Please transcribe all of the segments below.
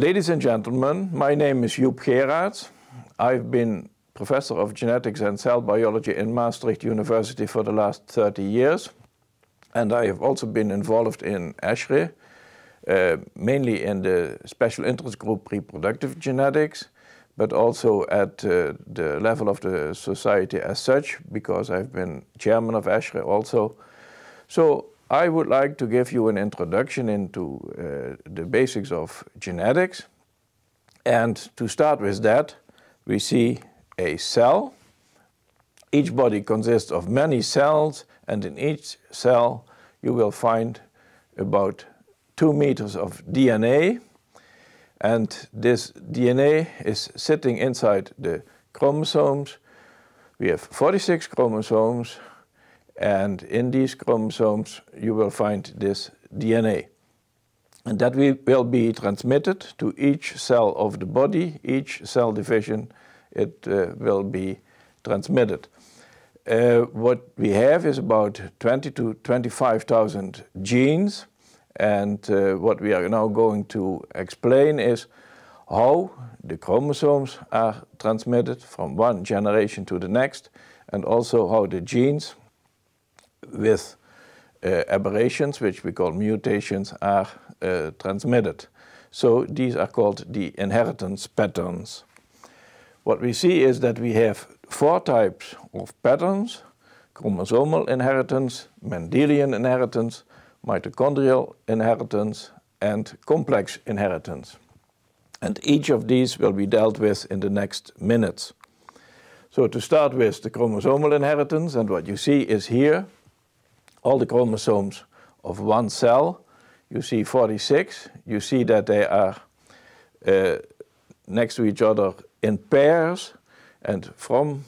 Ladies and gentlemen, my name is Joep Gerard. I've been professor of genetics and cell biology in Maastricht University for the last 30 years. And I have also been involved in ESHRE, uh, mainly in the special interest group reproductive genetics, but also at uh, the level of the society as such, because I've been chairman of ESHRE also. So I would like to give you an introduction into uh, the basics of genetics. And to start with that, we see a cell. Each body consists of many cells, and in each cell you will find about two meters of DNA. And this DNA is sitting inside the chromosomes. We have 46 chromosomes, and in these chromosomes, you will find this DNA. And that will be transmitted to each cell of the body, each cell division, it uh, will be transmitted. Uh, what we have is about 20 to 25,000 genes. And uh, what we are now going to explain is how the chromosomes are transmitted from one generation to the next, and also how the genes with uh, aberrations, which we call mutations, are uh, transmitted. So these are called the inheritance patterns. What we see is that we have four types of patterns, chromosomal inheritance, Mendelian inheritance, mitochondrial inheritance, and complex inheritance. And each of these will be dealt with in the next minutes. So to start with the chromosomal inheritance, and what you see is here, all the chromosomes of one cell. You see 46. You see that they are uh, next to each other in pairs. And from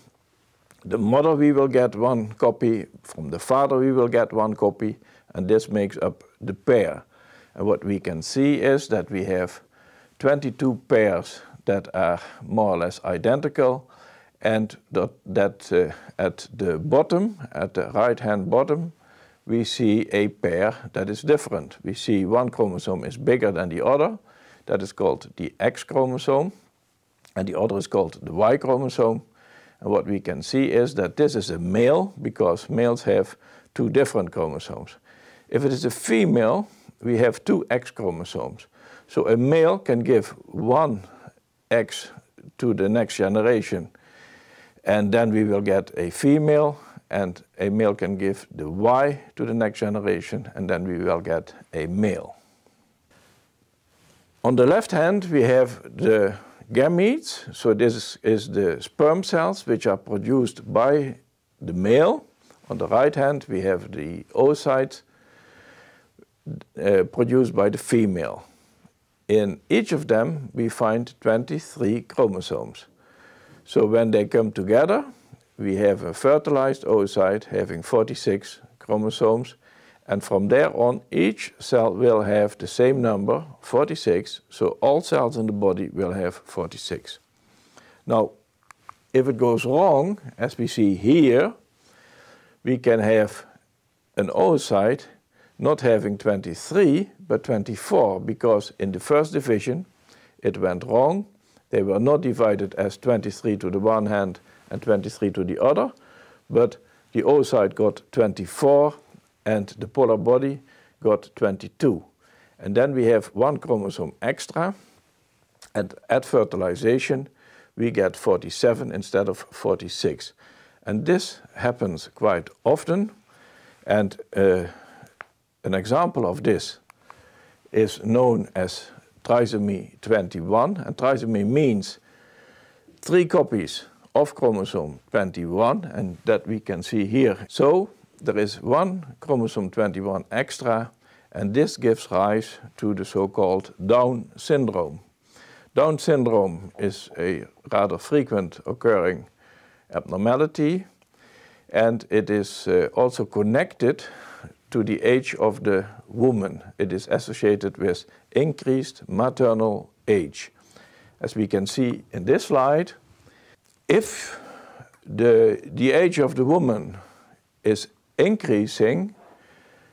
the mother we will get one copy, from the father we will get one copy, and this makes up the pair. And what we can see is that we have 22 pairs that are more or less identical, and that, that uh, at the bottom, at the right-hand bottom, we see a pair that is different. We see one chromosome is bigger than the other. That is called the X chromosome. And the other is called the Y chromosome. And what we can see is that this is a male because males have two different chromosomes. If it is a female, we have two X chromosomes. So a male can give one X to the next generation. And then we will get a female and a male can give the Y to the next generation, and then we will get a male. On the left hand, we have the gametes. So this is the sperm cells, which are produced by the male. On the right hand, we have the oocytes uh, produced by the female. In each of them, we find 23 chromosomes. So when they come together, we have a fertilized oocyte having 46 chromosomes, and from there on, each cell will have the same number, 46, so all cells in the body will have 46. Now, if it goes wrong, as we see here, we can have an oocyte not having 23, but 24, because in the first division it went wrong. They were not divided as 23 to the one hand and 23 to the other, but the oocyte got 24 and the polar body got 22. And then we have one chromosome extra, and at fertilization we get 47 instead of 46. And this happens quite often, and uh, an example of this is known as trisomy 21, and trisomy means three copies of chromosome 21 and that we can see here. So there is one chromosome 21 extra and this gives rise to the so-called Down syndrome. Down syndrome is a rather frequent occurring abnormality and it is uh, also connected to the age of the woman. It is associated with increased maternal age. As we can see in this slide, if the, the age of the woman is increasing,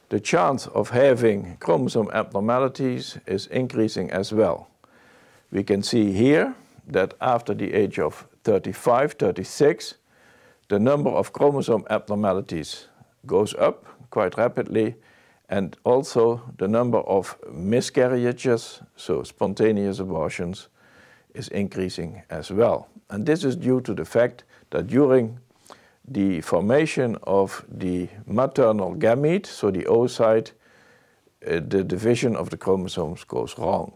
the chance of having chromosome abnormalities is increasing as well. We can see here that after the age of 35, 36, the number of chromosome abnormalities goes up quite rapidly and also the number of miscarriages, so spontaneous abortions, is increasing as well. And this is due to the fact that during the formation of the maternal gamete, so the oocyte, uh, the division of the chromosomes goes wrong.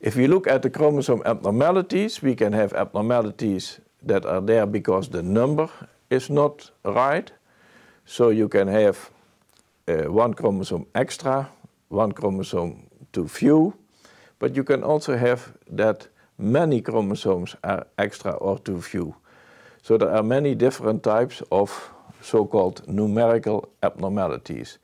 If we look at the chromosome abnormalities, we can have abnormalities that are there because the number is not right. So you can have uh, one chromosome extra, one chromosome too few, but you can also have that many chromosomes are extra or too few. So there are many different types of so-called numerical abnormalities.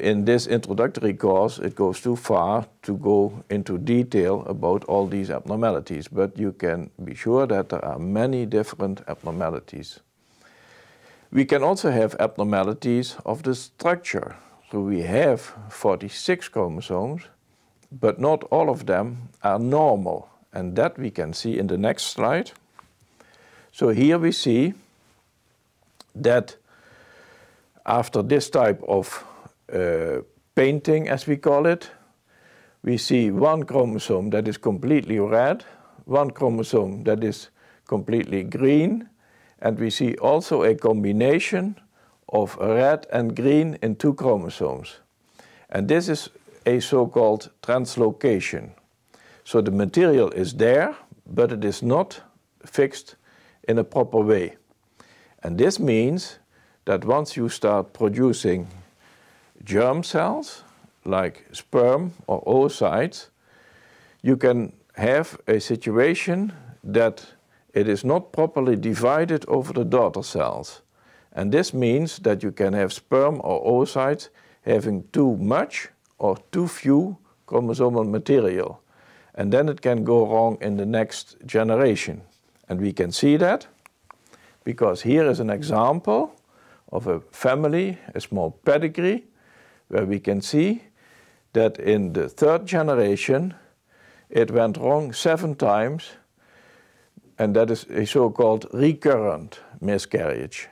In this introductory course, it goes too far to go into detail about all these abnormalities, but you can be sure that there are many different abnormalities. We can also have abnormalities of the structure. So we have 46 chromosomes, but not all of them are normal. And that we can see in the next slide. So here we see that after this type of uh, painting, as we call it, we see one chromosome that is completely red, one chromosome that is completely green, and we see also a combination of red and green in two chromosomes. And this is a so-called translocation. So the material is there, but it is not fixed in a proper way. And this means that once you start producing germ cells, like sperm or oocytes, you can have a situation that it is not properly divided over the daughter cells. And this means that you can have sperm or oocytes having too much or too few chromosomal material and then it can go wrong in the next generation. And we can see that because here is an example of a family, a small pedigree, where we can see that in the third generation it went wrong seven times, and that is a so called recurrent miscarriage.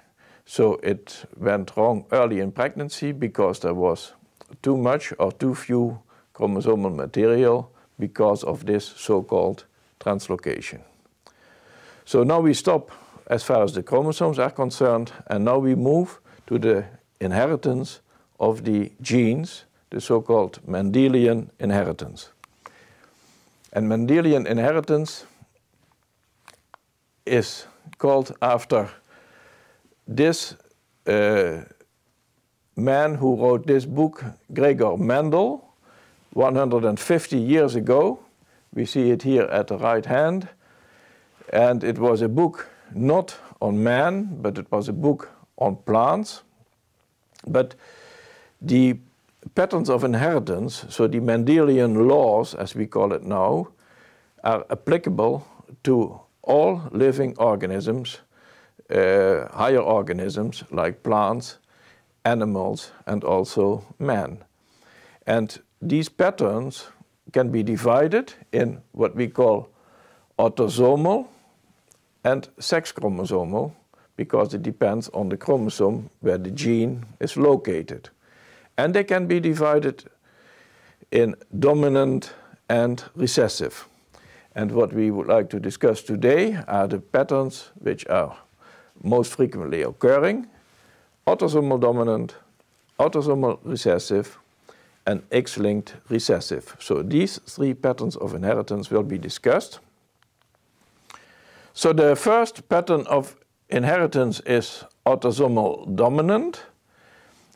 So it went wrong early in pregnancy because there was too much or too few chromosomal material because of this so-called translocation. So now we stop as far as the chromosomes are concerned, and now we move to the inheritance of the genes, the so-called Mendelian inheritance. And Mendelian inheritance is called after this uh, man who wrote this book, Gregor Mendel, 150 years ago. We see it here at the right hand. And it was a book not on man, but it was a book on plants. But the patterns of inheritance, so the Mendelian laws, as we call it now, are applicable to all living organisms, uh, higher organisms like plants, animals, and also man. And these patterns can be divided in what we call autosomal and sex chromosomal because it depends on the chromosome where the gene is located. And they can be divided in dominant and recessive. And what we would like to discuss today are the patterns which are most frequently occurring, autosomal dominant, autosomal recessive, and X-linked recessive. So these three patterns of inheritance will be discussed. So the first pattern of inheritance is autosomal dominant,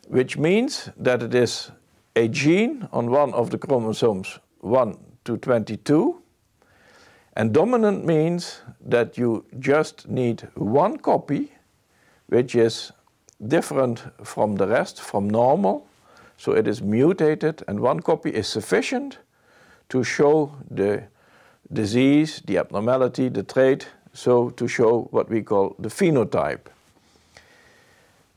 which means that it is a gene on one of the chromosomes 1 to 22. And dominant means that you just need one copy, which is different from the rest, from normal, so it is mutated and one copy is sufficient to show the disease, the abnormality, the trait, so to show what we call the phenotype.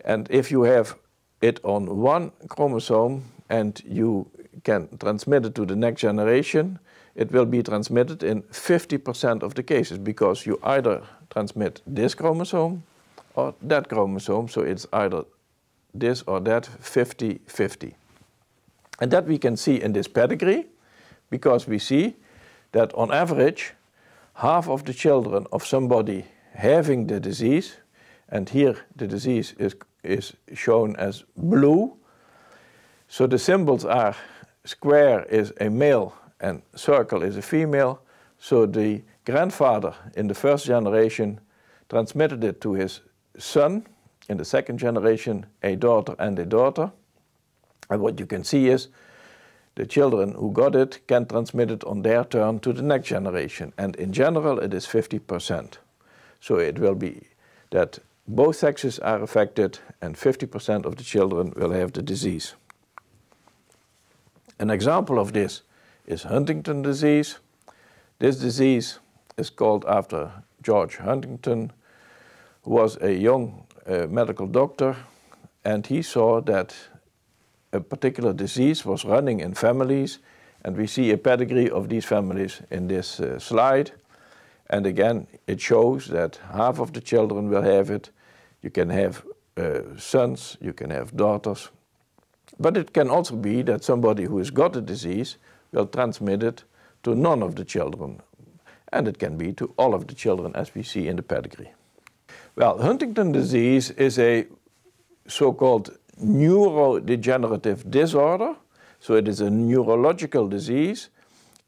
And if you have it on one chromosome and you can transmit it to the next generation, it will be transmitted in 50% of the cases because you either transmit this chromosome or that chromosome, so it's either this or that 50-50. And that we can see in this pedigree, because we see that on average, half of the children of somebody having the disease, and here the disease is, is shown as blue, so the symbols are square is a male and circle is a female, so the grandfather in the first generation transmitted it to his son, in the second generation a daughter and a daughter. And what you can see is the children who got it can transmit it on their turn to the next generation. And in general, it is 50%. So it will be that both sexes are affected and 50% of the children will have the disease. An example of this is Huntington disease. This disease is called after George Huntington, who was a young a medical doctor, and he saw that a particular disease was running in families, and we see a pedigree of these families in this uh, slide. And again, it shows that half of the children will have it. You can have uh, sons, you can have daughters. But it can also be that somebody who has got the disease will transmit it to none of the children. And it can be to all of the children as we see in the pedigree. Well, Huntington disease is a so-called neurodegenerative disorder. So it is a neurological disease.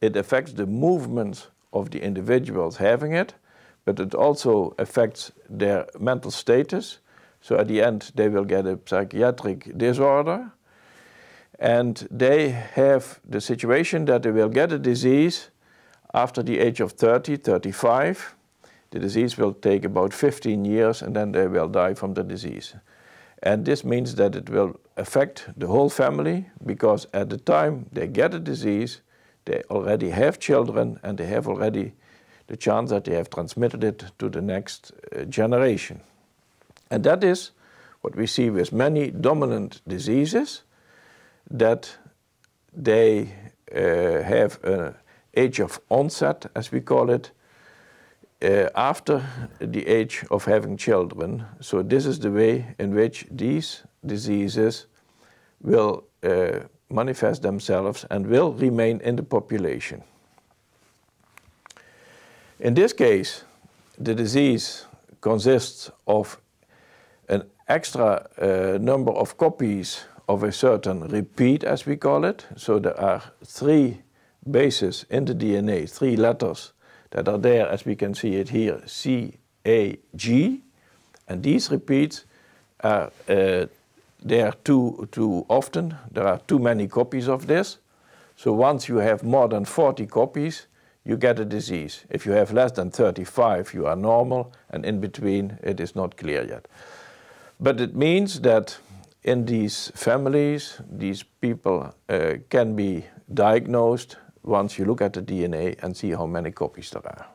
It affects the movements of the individuals having it, but it also affects their mental status. So at the end, they will get a psychiatric disorder. And they have the situation that they will get a disease after the age of 30, 35, the disease will take about 15 years and then they will die from the disease. And this means that it will affect the whole family because at the time they get the disease, they already have children and they have already the chance that they have transmitted it to the next uh, generation. And that is what we see with many dominant diseases, that they uh, have an age of onset, as we call it, uh, after the age of having children. So this is the way in which these diseases will uh, manifest themselves and will remain in the population. In this case, the disease consists of an extra uh, number of copies of a certain repeat, as we call it. So there are three bases in the DNA, three letters that are there as we can see it here, C, A, G. And these repeats are uh, there too, too often. There are too many copies of this. So once you have more than 40 copies, you get a disease. If you have less than 35, you are normal, and in between, it is not clear yet. But it means that in these families, these people uh, can be diagnosed once you look at the DNA and see how many copies there are.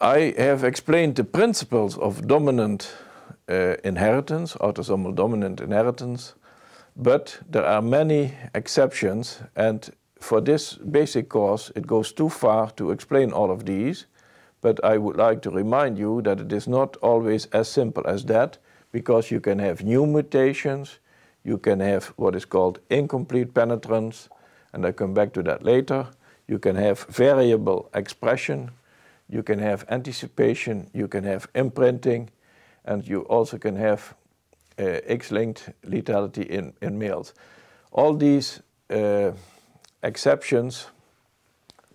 I have explained the principles of dominant uh, inheritance, autosomal dominant inheritance, but there are many exceptions and for this basic course it goes too far to explain all of these, but I would like to remind you that it is not always as simple as that because you can have new mutations, you can have what is called incomplete penetrance, and I come back to that later. You can have variable expression, you can have anticipation, you can have imprinting, and you also can have uh, X-linked lethality in, in males. All these uh, exceptions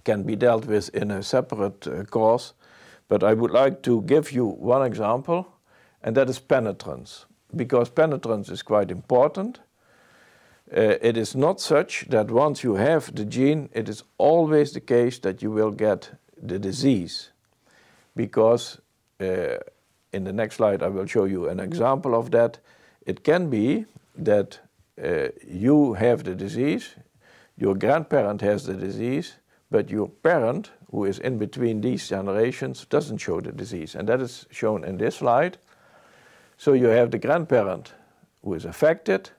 can be dealt with in a separate uh, course, but I would like to give you one example, and that is penetrance because penetrance is quite important. Uh, it is not such that once you have the gene, it is always the case that you will get the disease. Because uh, in the next slide, I will show you an example of that. It can be that uh, you have the disease, your grandparent has the disease, but your parent, who is in between these generations, doesn't show the disease. And that is shown in this slide. So you have the grandparent who is affected,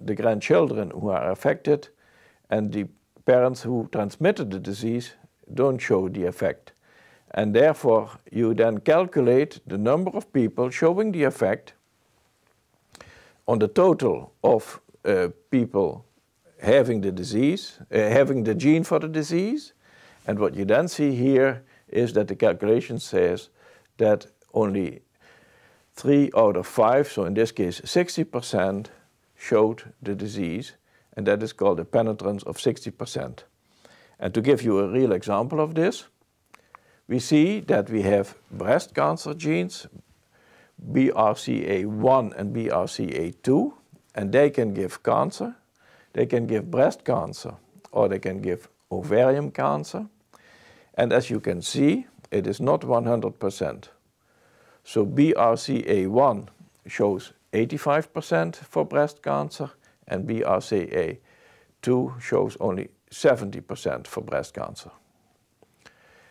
the grandchildren who are affected, and the parents who transmitted the disease don't show the effect. And therefore, you then calculate the number of people showing the effect on the total of uh, people having the disease, uh, having the gene for the disease. And what you then see here is that the calculation says that only three out of five, so in this case 60%, showed the disease, and that is called a penetrance of 60%. And to give you a real example of this, we see that we have breast cancer genes, BRCA1 and BRCA2, and they can give cancer. They can give breast cancer, or they can give ovarian cancer. And as you can see, it is not 100%. So BRCA1 shows 85% for breast cancer and BRCA2 shows only 70% for breast cancer.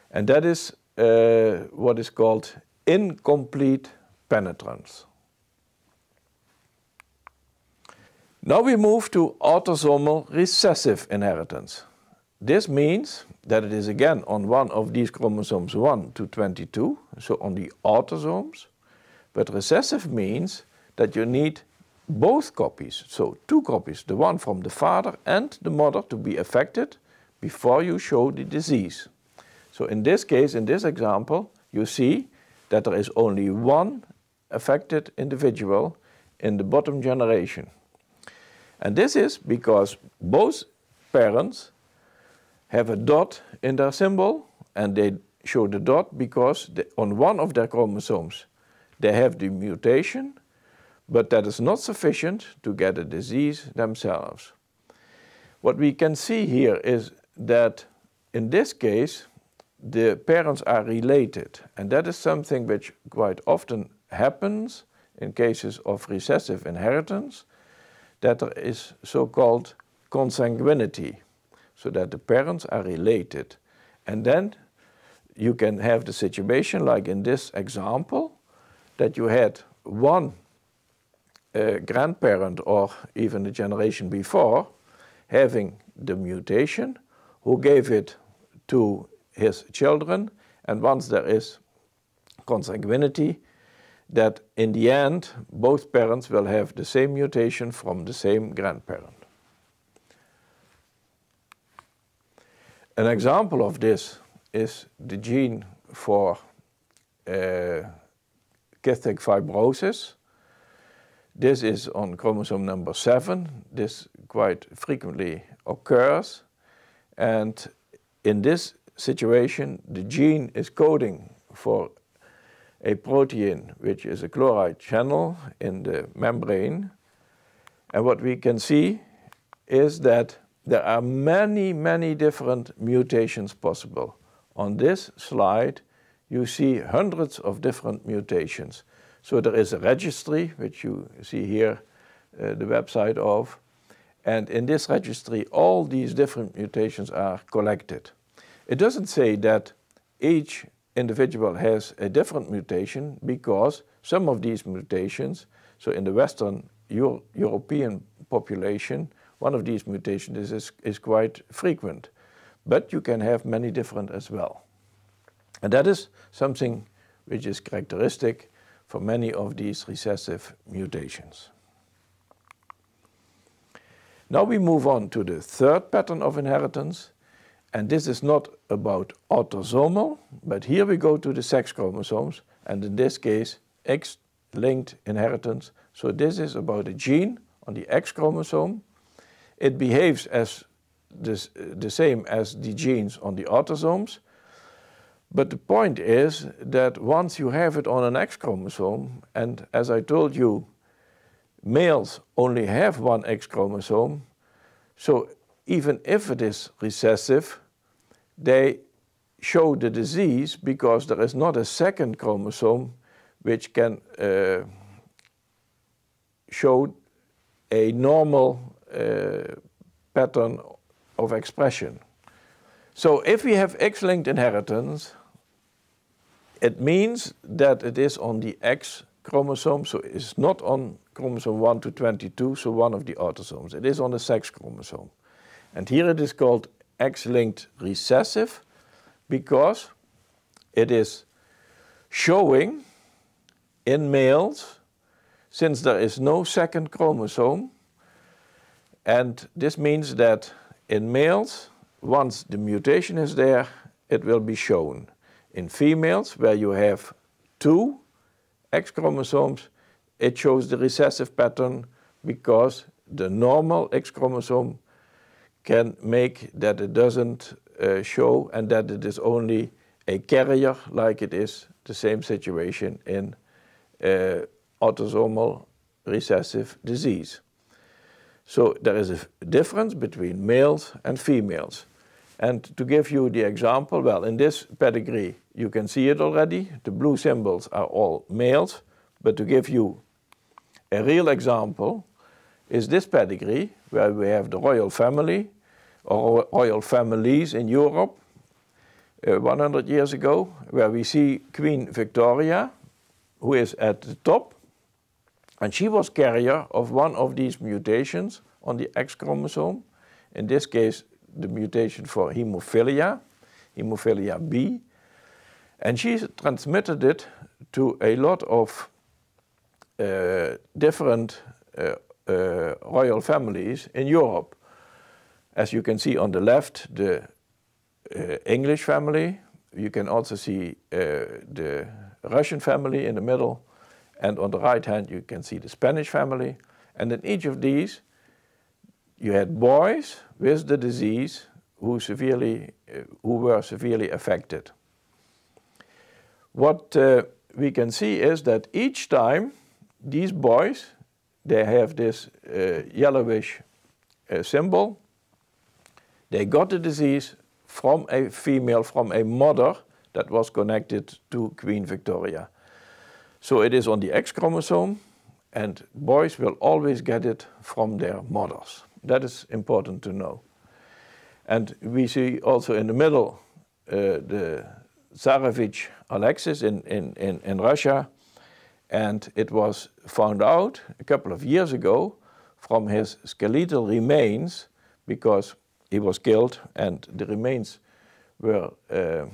And that is uh, what is called incomplete penetrance. Now we move to autosomal recessive inheritance. This means that it is again on one of these chromosomes 1 to 22, so on the autosomes. But recessive means that you need both copies, so two copies, the one from the father and the mother to be affected before you show the disease. So in this case, in this example, you see that there is only one affected individual in the bottom generation. And this is because both parents have a dot in their symbol and they show the dot because on one of their chromosomes they have the mutation, but that is not sufficient to get a disease themselves. What we can see here is that in this case, the parents are related, and that is something which quite often happens in cases of recessive inheritance, that there is so-called consanguinity so that the parents are related. And then you can have the situation like in this example that you had one uh, grandparent or even a generation before having the mutation who gave it to his children and once there is consanguinity that in the end both parents will have the same mutation from the same grandparent. An example of this is the gene for uh, cystic fibrosis. This is on chromosome number 7. This quite frequently occurs. And in this situation, the gene is coding for a protein, which is a chloride channel in the membrane. And what we can see is that there are many, many different mutations possible. On this slide, you see hundreds of different mutations. So there is a registry, which you see here, uh, the website of. And in this registry, all these different mutations are collected. It doesn't say that each individual has a different mutation because some of these mutations, so in the Western Euro European population, one of these mutations is, is, is quite frequent, but you can have many different as well. And that is something which is characteristic for many of these recessive mutations. Now we move on to the third pattern of inheritance, and this is not about autosomal, but here we go to the sex chromosomes, and in this case, X-linked inheritance. So this is about a gene on the X chromosome it behaves as this, the same as the genes on the autosomes. But the point is that once you have it on an X chromosome, and as I told you, males only have one X chromosome, so even if it is recessive, they show the disease because there is not a second chromosome which can uh, show a normal uh, pattern of expression. So if we have X-linked inheritance, it means that it is on the X chromosome, so it's not on chromosome 1 to 22, so one of the autosomes. It is on the sex chromosome. And here it is called X-linked recessive because it is showing in males, since there is no second chromosome, and this means that in males, once the mutation is there, it will be shown. In females, where you have two X chromosomes, it shows the recessive pattern because the normal X chromosome can make that it doesn't uh, show and that it is only a carrier like it is the same situation in uh, autosomal recessive disease. So there is a difference between males and females. And to give you the example, well, in this pedigree, you can see it already. The blue symbols are all males. But to give you a real example, is this pedigree, where we have the royal family, or royal families in Europe, uh, 100 years ago, where we see Queen Victoria, who is at the top, and she was carrier of one of these mutations on the X chromosome, in this case the mutation for hemophilia, hemophilia B, and she transmitted it to a lot of uh, different uh, uh, royal families in Europe. As you can see on the left, the uh, English family. You can also see uh, the Russian family in the middle, and on the right hand, you can see the Spanish family. And in each of these, you had boys with the disease who, severely, uh, who were severely affected. What uh, we can see is that each time these boys, they have this uh, yellowish uh, symbol, they got the disease from a female, from a mother that was connected to Queen Victoria. So it is on the X chromosome, and boys will always get it from their mothers. That is important to know. And we see also in the middle uh, the Tsarevich Alexis in, in, in, in Russia, and it was found out a couple of years ago from his skeletal remains because he was killed and the remains were uh,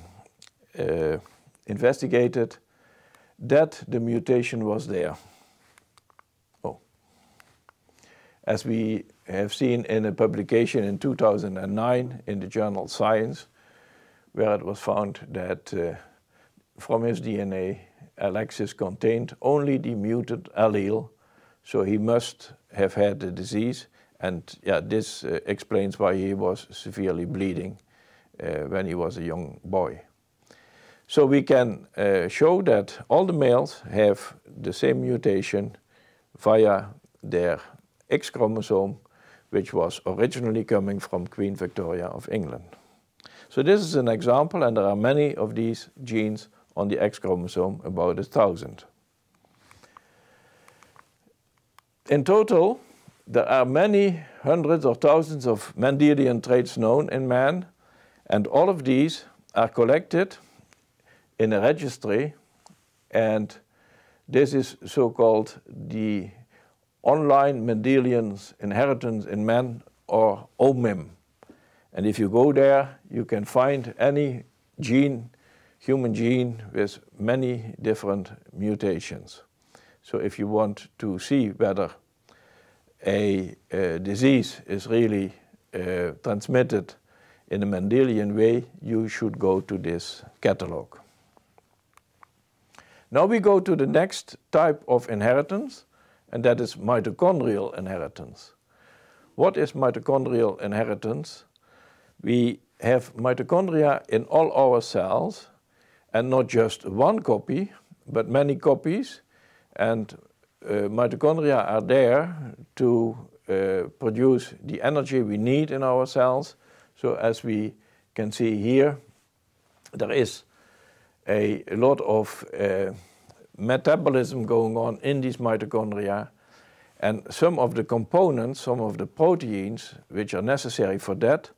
uh, investigated that the mutation was there. Oh. As we have seen in a publication in 2009 in the journal Science, where it was found that uh, from his DNA, Alexis contained only the mutant allele, so he must have had the disease. And yeah, this uh, explains why he was severely bleeding uh, when he was a young boy. So we can uh, show that all the males have the same mutation via their X chromosome, which was originally coming from Queen Victoria of England. So this is an example, and there are many of these genes on the X chromosome, about a thousand. In total, there are many hundreds or thousands of Mendelian traits known in man, and all of these are collected in a registry and this is so-called the online Mendelian inheritance in man or OMIM. And if you go there, you can find any gene, human gene with many different mutations. So if you want to see whether a, a disease is really uh, transmitted in a Mendelian way, you should go to this catalog. Now we go to the next type of inheritance, and that is mitochondrial inheritance. What is mitochondrial inheritance? We have mitochondria in all our cells, and not just one copy, but many copies. And uh, mitochondria are there to uh, produce the energy we need in our cells. So as we can see here, there is a lot of uh, metabolism going on in these mitochondria. And some of the components, some of the proteins which are necessary for that,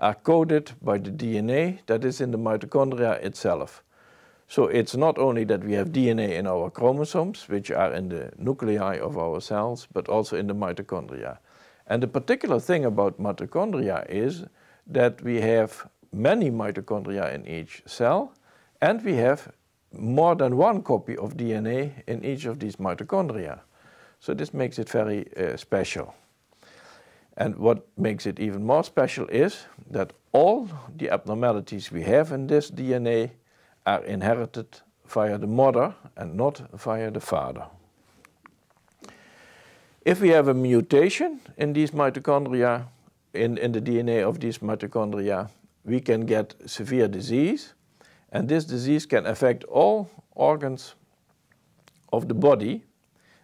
are coded by the DNA that is in the mitochondria itself. So it's not only that we have DNA in our chromosomes, which are in the nuclei of our cells, but also in the mitochondria. And the particular thing about mitochondria is that we have many mitochondria in each cell, and we have more than one copy of DNA in each of these mitochondria. So this makes it very uh, special. And what makes it even more special is that all the abnormalities we have in this DNA are inherited via the mother and not via the father. If we have a mutation in these mitochondria, in, in the DNA of these mitochondria, we can get severe disease and this disease can affect all organs of the body,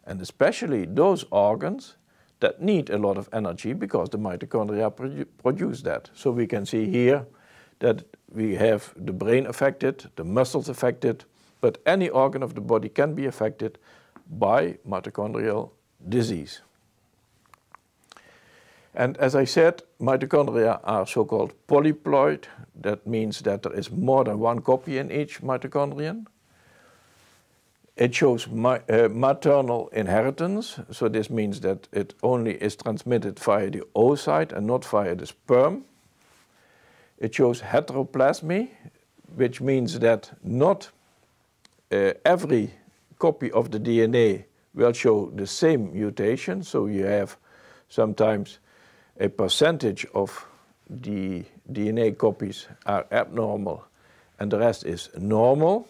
and especially those organs that need a lot of energy because the mitochondria produ produce that. So we can see here that we have the brain affected, the muscles affected, but any organ of the body can be affected by mitochondrial disease. And as I said, mitochondria are so-called polyploid. That means that there is more than one copy in each mitochondrion. It shows ma uh, maternal inheritance, so this means that it only is transmitted via the oocyte and not via the sperm. It shows heteroplasmy, which means that not uh, every copy of the DNA will show the same mutation, so you have sometimes a percentage of the DNA copies are abnormal and the rest is normal,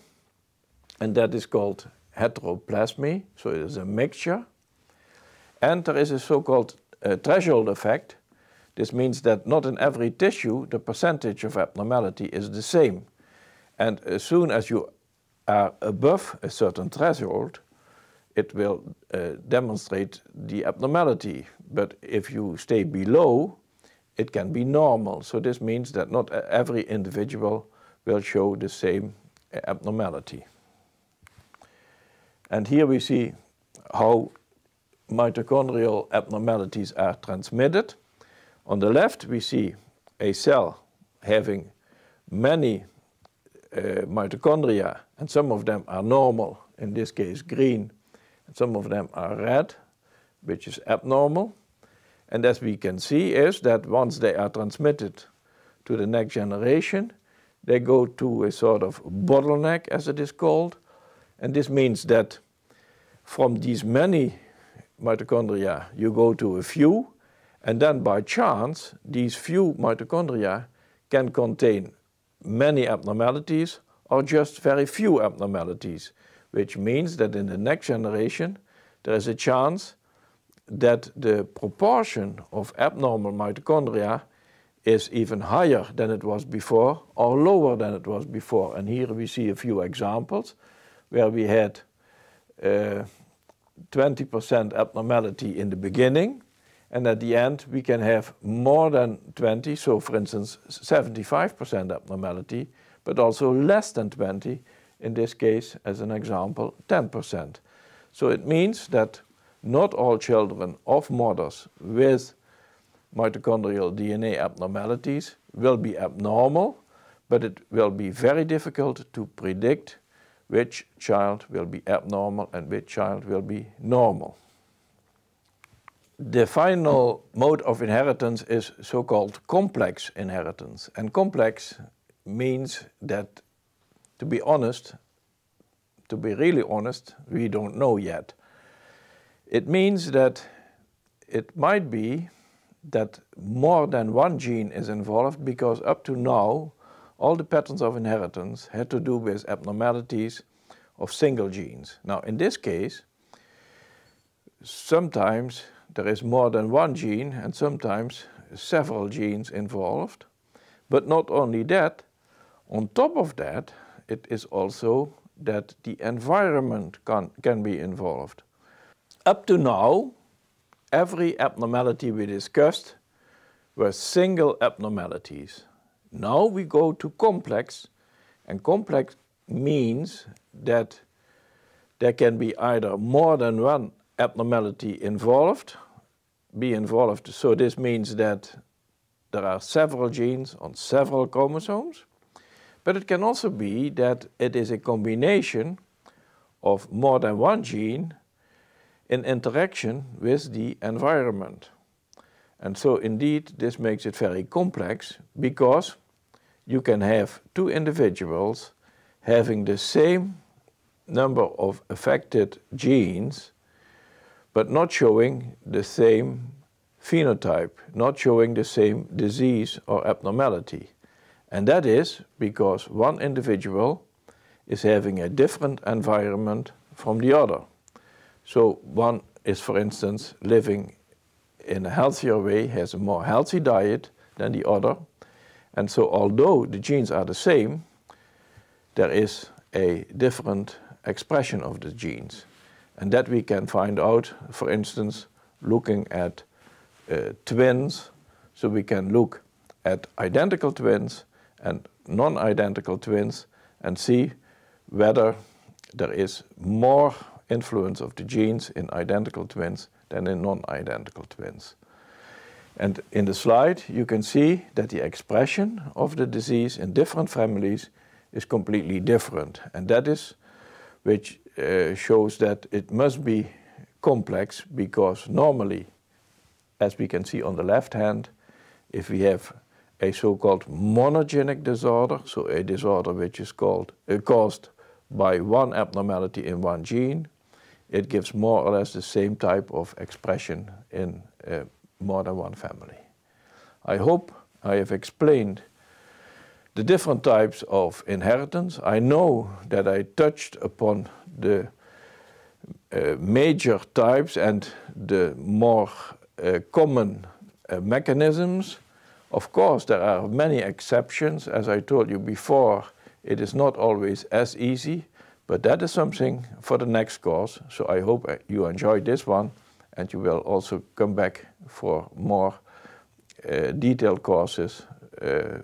and that is called heteroplasmy, so it is a mixture. And there is a so-called uh, threshold effect. This means that not in every tissue the percentage of abnormality is the same. And as soon as you are above a certain threshold, it will uh, demonstrate the abnormality. But if you stay below, it can be normal. So this means that not every individual will show the same uh, abnormality. And here we see how mitochondrial abnormalities are transmitted. On the left, we see a cell having many uh, mitochondria, and some of them are normal, in this case green, some of them are red, which is abnormal. And as we can see is that once they are transmitted to the next generation, they go to a sort of bottleneck, as it is called. And this means that from these many mitochondria, you go to a few, and then by chance, these few mitochondria can contain many abnormalities or just very few abnormalities which means that in the next generation, there is a chance that the proportion of abnormal mitochondria is even higher than it was before or lower than it was before. And here we see a few examples where we had 20% uh, abnormality in the beginning and at the end we can have more than 20, so for instance 75% abnormality, but also less than 20 in this case, as an example, 10%. So it means that not all children of mothers with mitochondrial DNA abnormalities will be abnormal, but it will be very difficult to predict which child will be abnormal and which child will be normal. The final mode of inheritance is so-called complex inheritance. And complex means that to be honest, to be really honest, we don't know yet. It means that it might be that more than one gene is involved because up to now all the patterns of inheritance had to do with abnormalities of single genes. Now in this case, sometimes there is more than one gene and sometimes several genes involved. But not only that, on top of that, it is also that the environment can, can be involved. Up to now, every abnormality we discussed were single abnormalities. Now we go to complex, and complex means that there can be either more than one abnormality involved, be involved. So this means that there are several genes on several chromosomes, but it can also be that it is a combination of more than one gene in interaction with the environment. And so indeed this makes it very complex because you can have two individuals having the same number of affected genes but not showing the same phenotype, not showing the same disease or abnormality. And that is because one individual is having a different environment from the other. So one is, for instance, living in a healthier way, has a more healthy diet than the other. And so although the genes are the same, there is a different expression of the genes. And that we can find out, for instance, looking at uh, twins. So we can look at identical twins and non-identical twins and see whether there is more influence of the genes in identical twins than in non-identical twins. And in the slide, you can see that the expression of the disease in different families is completely different. And that is which uh, shows that it must be complex because normally, as we can see on the left hand, if we have a so-called monogenic disorder, so a disorder which is called, uh, caused by one abnormality in one gene, it gives more or less the same type of expression in uh, more than one family. I hope I have explained the different types of inheritance. I know that I touched upon the uh, major types and the more uh, common uh, mechanisms. Of course, there are many exceptions. As I told you before, it is not always as easy, but that is something for the next course. So I hope uh, you enjoyed this one and you will also come back for more uh, detailed courses uh,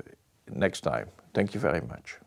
next time. Thank you very much.